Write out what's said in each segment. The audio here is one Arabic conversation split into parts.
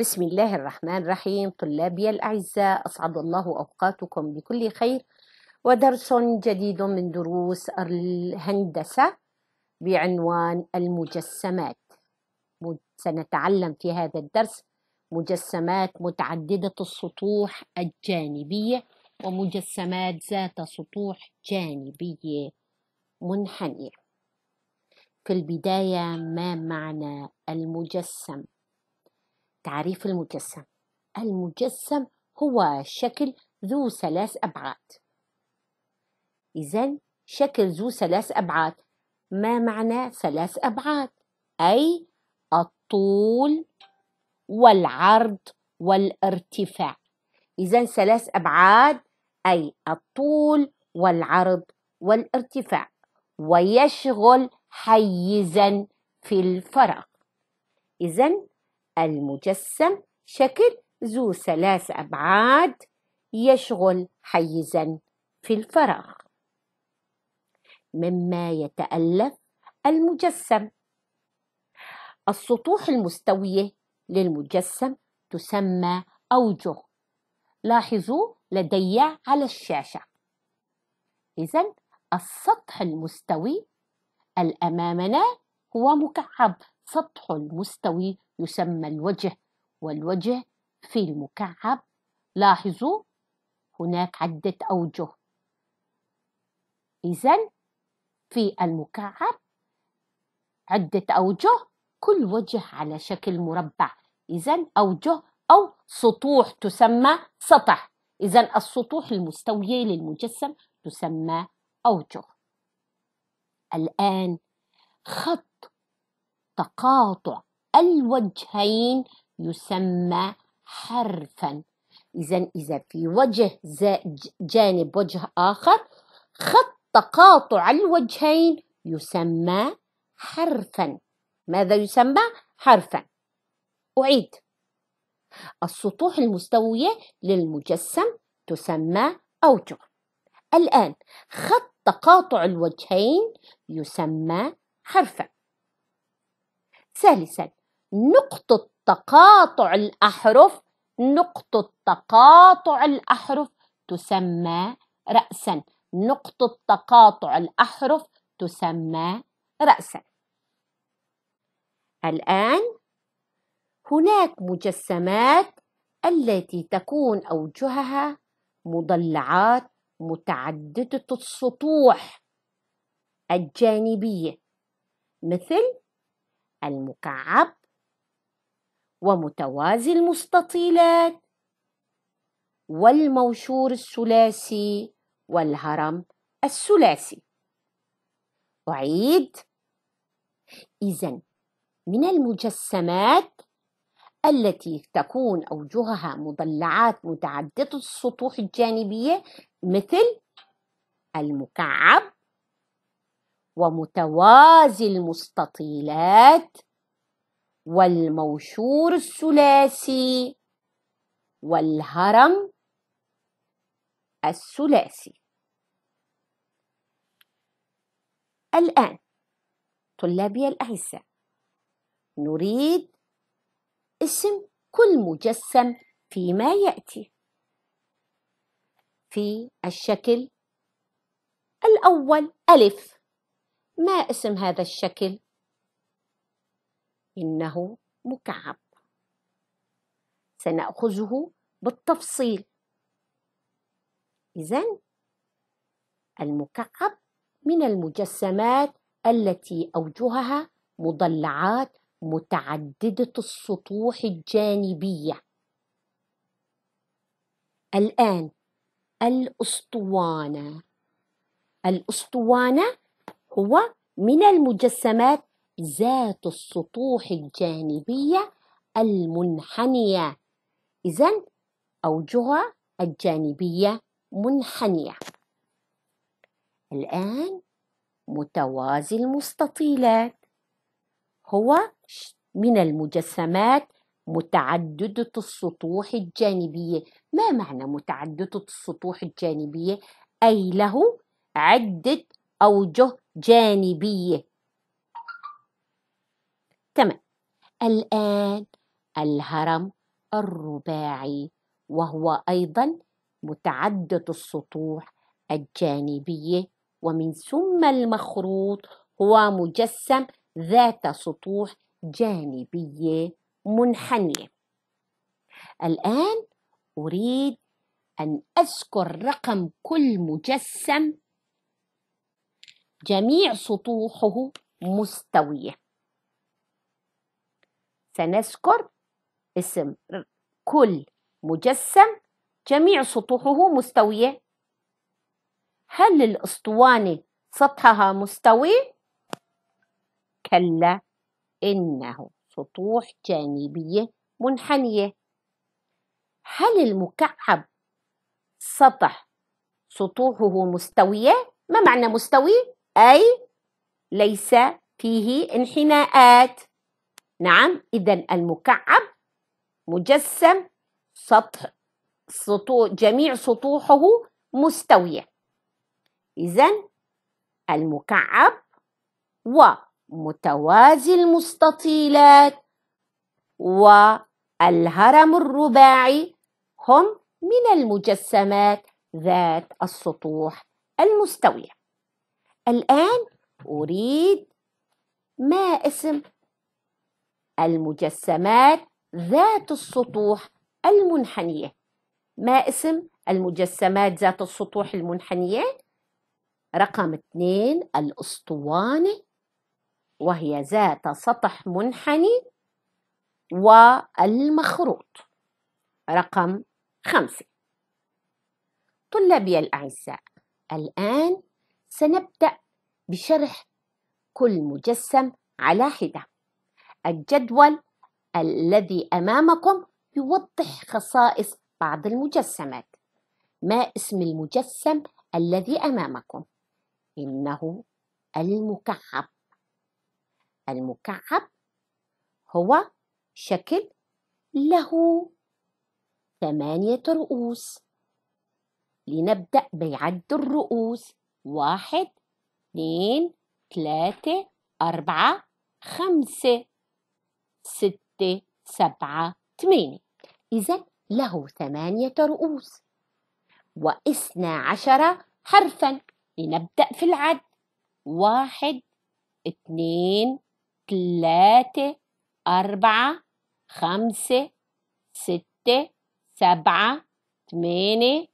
بسم الله الرحمن الرحيم طلابي الأعزاء أسعد الله أوقاتكم بكل خير ودرس جديد من دروس الهندسة بعنوان المجسمات سنتعلم في هذا الدرس مجسمات متعددة السطوح الجانبية ومجسمات ذات سطوح جانبية منحنية في البداية ما معنى المجسم تعريف المجسم المجسم هو شكل ذو ثلاث أبعاد إذا شكل ذو ثلاث أبعاد ما معنى ثلاث أبعاد؟ أي الطول والعرض والارتفاع إذا ثلاث أبعاد أي الطول والعرض والارتفاع ويشغل حيزا في الفراغ إذا المجسم شكل ذو ثلاث أبعاد يشغل حيزا في الفراغ مما يتألف المجسم السطوح المستوية للمجسم تسمى أوجه لاحظوا لدي على الشاشة إذا السطح المستوي الأمامنا هو مكعب سطح المستوي يسمى الوجه والوجه في المكعب لاحظوا هناك عدة أوجه إذا في المكعب عدة أوجه كل وجه على شكل مربع إذا أوجه أو سطوح تسمى سطح إذا السطوح المستوية للمجسم تسمى أوجه الآن خط تقاطع الوجهين يسمى حرفا إذا إذا في وجه جانب وجه آخر خط تقاطع الوجهين يسمى حرفا ماذا يسمى حرفا أعيد السطوح المستوية للمجسم تسمى أوجه الآن خط تقاطع الوجهين يسمى حرفا ثالثا نقطة تقاطع الأحرف نقطة تقاطع الأحرف تسمى رأسا نقطة تقاطع الأحرف تسمى رأسا الآن هناك مجسمات التي تكون أوجهها مضلعات متعددة السطوح الجانبية مثل المكعب ومتوازي المستطيلات والموشور الثلاثي والهرم الثلاثي أعيد إذا من المجسمات التي تكون أوجهها مضلعات متعددة السطوح الجانبية مثل المكعب ومتوازي المستطيلات والموشور الثلاثي والهرم الثلاثي الآن طلابي الأعزاء نريد اسم كل مجسم فيما يأتي في الشكل الأول ألف ما اسم هذا الشكل انه مكعب سناخذه بالتفصيل اذا المكعب من المجسمات التي اوجهها مضلعات متعدده السطوح الجانبيه الان الاسطوانه الاسطوانه هو من المجسمات ذات السطوح الجانبية المنحنية إذا أوجهها الجانبية منحنية الآن متوازي المستطيلات هو من المجسمات متعددة السطوح الجانبية ما معنى متعددة السطوح الجانبية؟ أي له عدة أوجه جانبية تمام الآن الهرم الرباعي وهو أيضا متعدد السطوح الجانبية ومن ثم المخروط هو مجسم ذات سطوح جانبية منحنية الآن أريد أن أذكر رقم كل مجسم جميع سطوحه مستوية سنذكر اسم كل مجسم جميع سطوحه مستوية هل الأسطوانة سطحها مستوي؟ كلا إنه سطوح جانبية منحنية هل المكعب سطح سطوحه مستوية؟ ما معنى مستوي؟ أي ليس فيه انحناءات نعم إذا المكعب مجسم سطح سطو جميع سطوحه مستوية إذا المكعب ومتوازي المستطيلات والهرم الرباعي هم من المجسمات ذات السطوح المستويه الآن أريد ما اسم المجسمات ذات السطوح المنحنية ما اسم المجسمات ذات السطوح المنحنية؟ رقم اثنين الأسطوانة وهي ذات سطح منحني والمخروط رقم خمسة طلابي الأعزاء الآن سنبدأ بشرح كل مجسم على حدة الجدول الذي أمامكم يوضح خصائص بعض المجسمات ما اسم المجسم الذي أمامكم؟ إنه المكعب المكعب هو شكل له ثمانية رؤوس لنبدأ بعد الرؤوس واحد اثنين ثلاثة أربعة خمسة ستة سبعة ثمانية إذا له ثمانية رؤوس واثنا عشر حرفا لنبدأ في العد واحد اثنين ثلاثة أربعة خمسة ستة سبعة ثمانية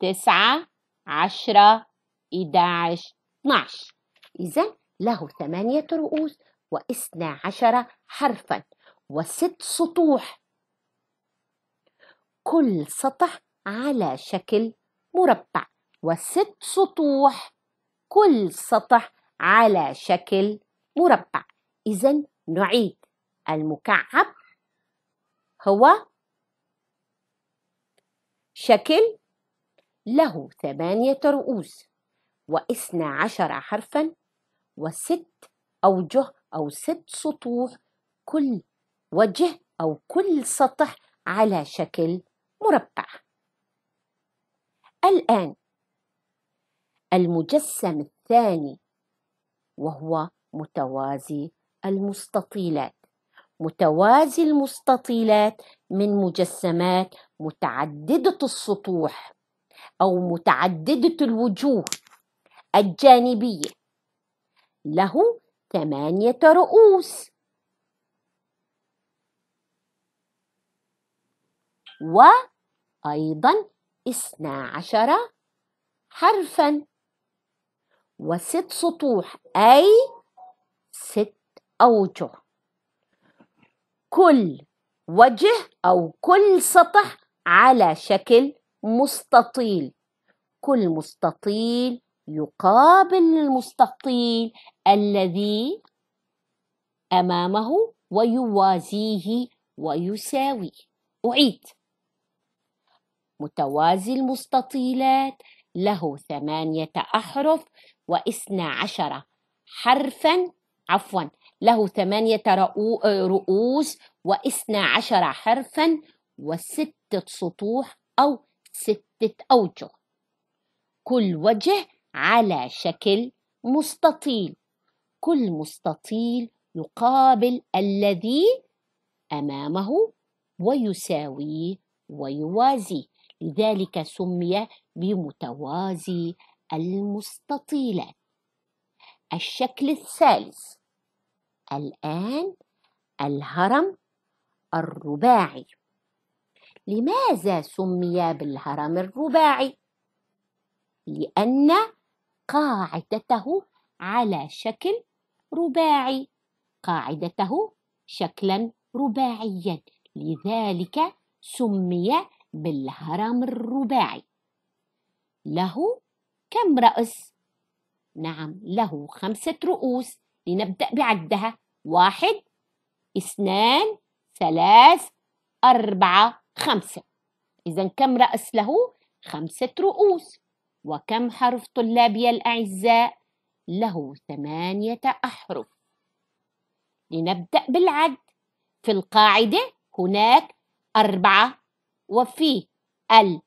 تسعة عشرة 11 12 نعم. إذا له ثمانية رؤوس واثنى عشر حرفا وست سطوح كل سطح على شكل مربع وست سطوح كل سطح على شكل مربع إذا نعيد المكعب هو شكل له ثمانية رؤوس واثنا عشر حرفا وست أوجه أو ست سطوح كل وجه أو كل سطح على شكل مربع الآن المجسم الثاني وهو متوازي المستطيلات متوازي المستطيلات من مجسمات متعددة السطوح أو متعددة الوجوه الجانبية له ثمانية رؤوس وأيضا اثنا عشر حرفا وست سطوح أي ست أوجه كل وجه أو كل سطح على شكل مستطيل كل مستطيل يقابل المستطيل الذي امامه ويوازيه ويساويه اعيد متوازي المستطيلات له ثمانيه احرف واثنا عشر حرفا عفوا له ثمانية رؤوس واثنى عشر حرفا وستة سطوح أو ستة أوجه كل وجه على شكل مستطيل كل مستطيل يقابل الذي امامه ويساويه ويوازيه لذلك سمي بمتوازي المستطيلات الشكل الثالث الان الهرم الرباعي لماذا سمي بالهرم الرباعي لان قاعدته على شكل رباعي قاعدته شكلا رباعيا لذلك سمي بالهرم الرباعي له كم رأس؟ نعم له خمسة رؤوس لنبدأ بعدها واحد اثنان ثلاث أربعة خمسة إذا كم رأس له؟ خمسة رؤوس وكم حرف طلابي الأعزاء؟ له ثمانية أحرف لنبدأ بالعد في القاعدة هناك أربعة وفي ال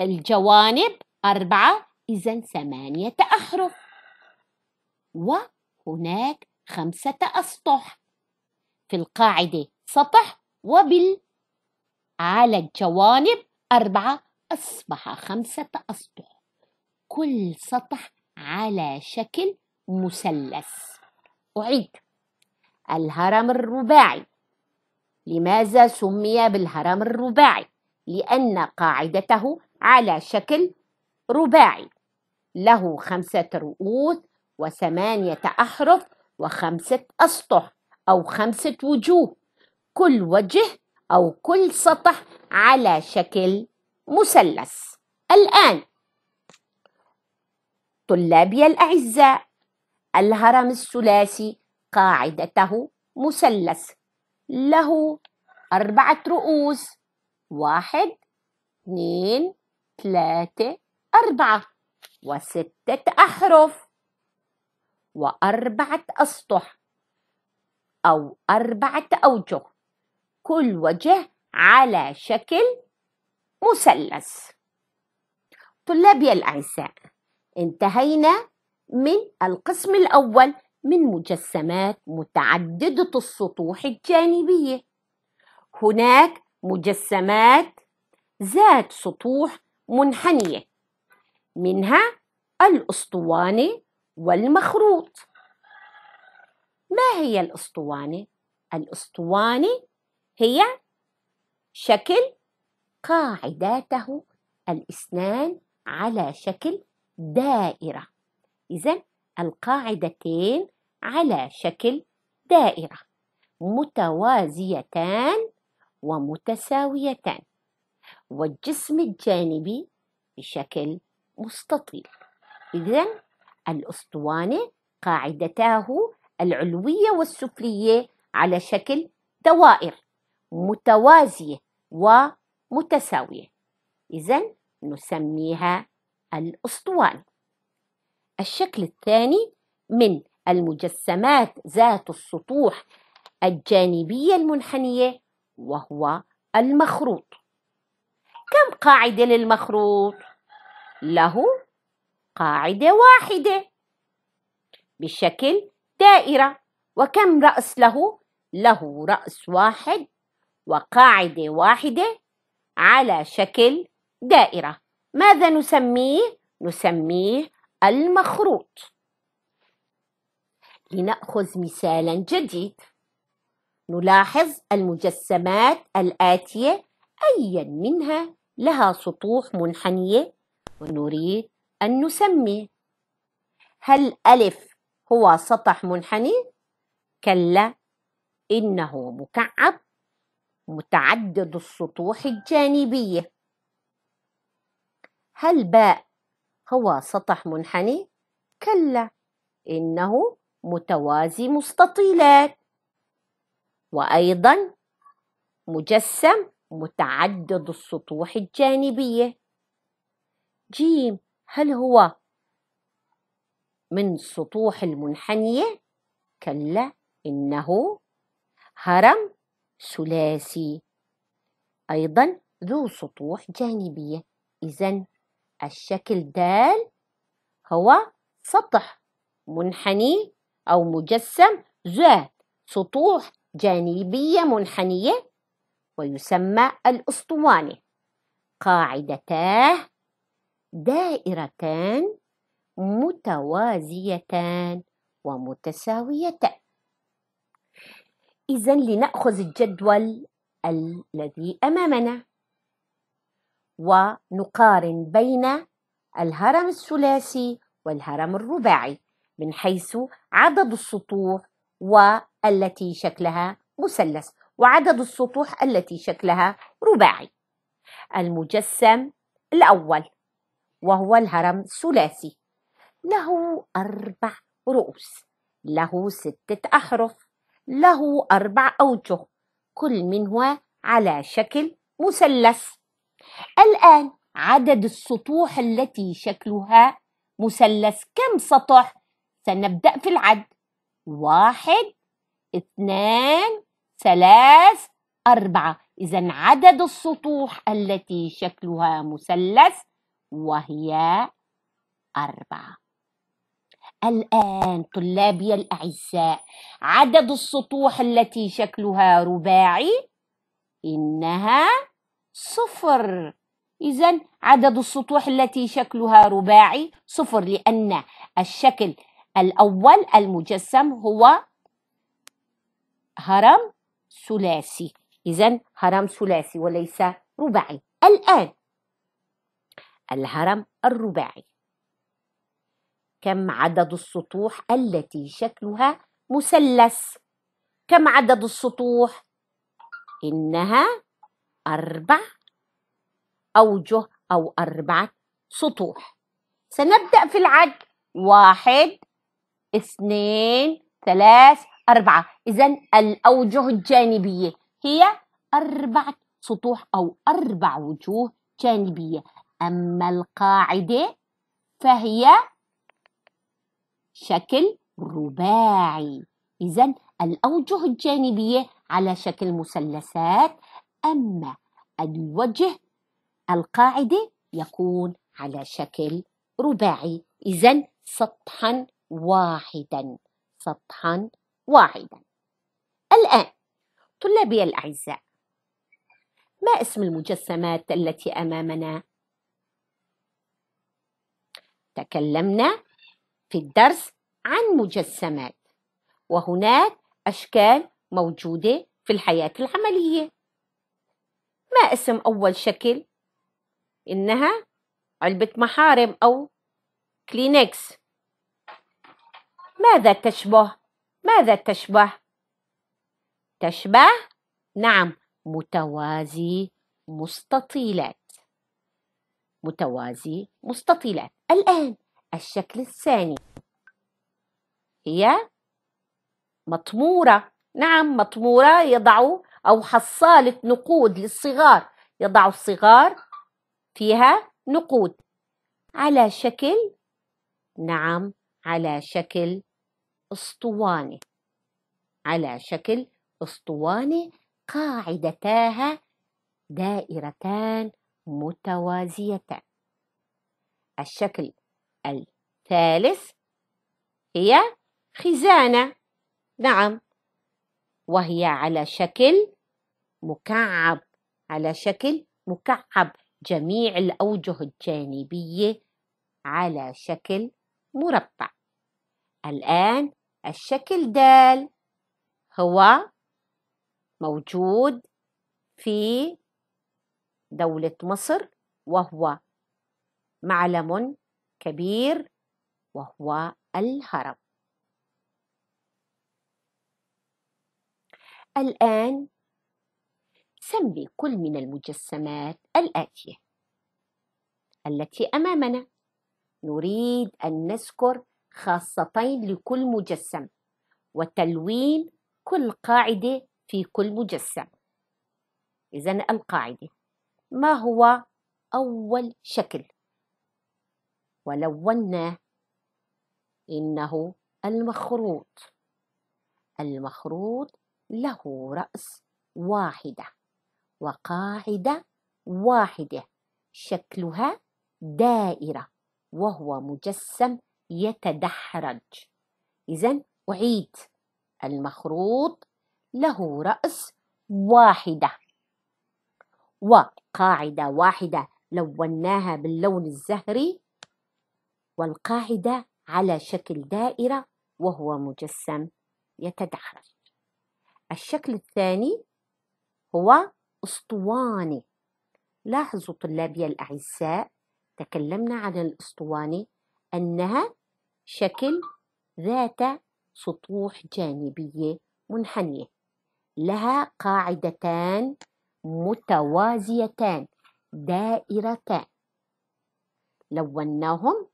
الجوانب أربعة إذا ثمانية أحرف وهناك خمسة أسطح في القاعدة سطح وبال على الجوانب أربعة أصبح خمسة أسطح كل سطح على شكل مثلث أعيد الهرم الرباعي لماذا سمي بالهرم الرباعي لأن قاعدته على شكل رباعي له خمسة رؤوس وثمانية أحرف وخمسة أسطح أو خمسة وجوه كل وجه أو كل سطح على شكل مثلث الآن طلابي الأعزاء الهرم الثلاثي قاعدته مثلث له أربعة رؤوس واحد اثنين ثلاثة أربعة وستة أحرف وأربعة أسطح أو أربعة أوجه كل وجه على شكل مثلث طلابي الأعزاء انتهينا من القسم الأول من مجسمات متعددة السطوح الجانبية هناك مجسمات ذات سطوح منحنية منها الأسطوانة والمخروط ما هي الأسطوانة؟ الأسطوانة هي شكل قاعداته الإسنان على شكل دائرة إذا القاعدتين على شكل دائرة متوازيتان ومتساويتان والجسم الجانبي بشكل مستطيل إذا الأسطوانة قاعدتاه العلوية والسفلية على شكل دوائر متوازية و متساوية إذا نسميها الأسطوانة الشكل الثاني من المجسمات ذات السطوح الجانبية المنحنية وهو المخروط كم قاعدة للمخروط؟ له قاعدة واحدة بشكل دائرة وكم رأس له؟ له رأس واحد وقاعدة واحدة على شكل دائرة ماذا نسميه؟ نسميه المخروط لنأخذ مثالا جديد نلاحظ المجسمات الآتية أيا منها لها سطوح منحنية ونريد أن نسمي هل ألف هو سطح منحني؟ كلا إنه مكعب متعدد السطوح الجانبية هل باء هو سطح منحني؟ كلا إنه متوازي مستطيلات وأيضا مجسم متعدد السطوح الجانبية جيم هل هو من السطوح المنحنية؟ كلا إنه هرم ثلاثي أيضا ذو سطوح جانبية إذا الشكل د هو سطح منحني أو مجسم ذات سطوح جانبية منحنية ويسمى الأسطوانة قاعدتاه دائرتان متوازيتان ومتساويتان إذا لنأخذ الجدول الذي أمامنا ونقارن بين الهرم الثلاثي والهرم الرباعي من حيث عدد السطوح والتي شكلها مثلث وعدد السطوح التي شكلها رباعي المجسم الأول وهو الهرم الثلاثي له أربع رؤوس له ستة أحرف له أربع أوجه كل منها على شكل مثلث الآن عدد السطوح التي شكلها مثلث كم سطح؟ سنبدأ في العد واحد اثنان ثلاث أربعة إذا عدد السطوح التي شكلها مثلث وهي أربعة الآن طلابي الأعزاء عدد السطوح التي شكلها رباعي إنها صفر إذا عدد السطوح التي شكلها رباعي صفر لأن الشكل الأول المجسم هو هرم ثلاثي إذا هرم ثلاثي وليس رباعي الآن الهرم الرباعي كم عدد السطوح التي شكلها مثلث كم عدد السطوح إنها أربع أوجه أو أربعة سطوح سنبدأ في العد واحد اثنين ثلاث أربعة إذا الأوجه الجانبية هي أربعة سطوح أو أربع وجوه جانبية أما القاعدة فهي شكل رباعي إذا الأوجه الجانبية على شكل مثلثات أما الوجه القاعدة يكون على شكل رباعي إذا سطحا واحدا سطحا واحدا الآن طلابي الأعزاء ما اسم المجسمات التي أمامنا؟ تكلمنا في الدرس عن مجسمات وهناك أشكال موجودة في الحياة العملية ما اسم أول شكل؟ إنها علبة محارم أو كلينكس ماذا تشبه؟ ماذا تشبه؟ تشبه نعم متوازي مستطيلات متوازي مستطيلات الآن الشكل الثاني هي مطمورة نعم مطمورة يضع أو حصالة نقود للصغار يضع الصغار فيها نقود على شكل نعم على شكل اسطوانة على شكل اسطوانة قاعدتاها دائرتان متوازيتان الشكل الثالث هي خزانة نعم وهي على شكل مكعب على شكل مكعب جميع الأوجه الجانبية على شكل مربع الآن الشكل دال هو موجود في دولة مصر وهو معلم كبير وهو الهرم الآن سمي كل من المجسمات الآتية التي أمامنا نريد أن نذكر خاصتين لكل مجسم وتلوين كل قاعدة في كل مجسم إذا القاعدة ما هو أول شكل ولوناه إنه المخروط المخروط له رأس واحدة وقاعدة واحدة شكلها دائرة وهو مجسم يتدحرج إذا أعيد المخروط له رأس واحدة وقاعدة واحدة لوناها باللون الزهري والقاعدة على شكل دائرة وهو مجسم يتدحرج الشكل الثاني هو اسطواني لاحظوا طلابي الأعزاء تكلمنا عن الاسطواني أنها شكل ذات سطوح جانبية منحنية لها قاعدتان متوازيتان دائرتان لوناهم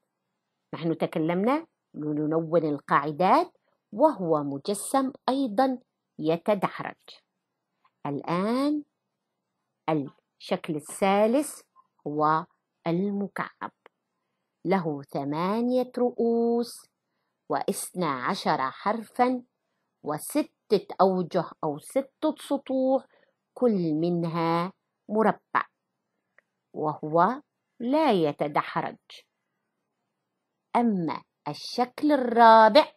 نحن تكلمنا لننون القاعدات وهو مجسم أيضا يتدحرج الآن الشكل الثالث هو المكعب له ثمانية رؤوس واثنا عشر حرفا وستة أوجه أو ستة سطوح كل منها مربع وهو لا يتدحرج أما الشكل الرابع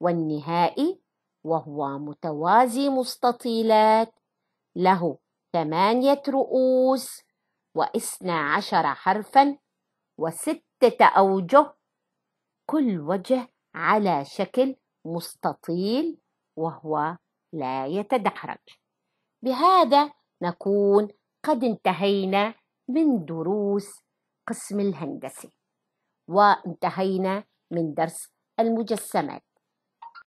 والنهائي وهو متوازي مستطيلات له ثمانية رؤوس واثنا عشر حرفا وستة أوجه كل وجه على شكل مستطيل وهو لا يتدحرج بهذا نكون قد انتهينا من دروس قسم الهندسه وانتهينا من درس المجسمات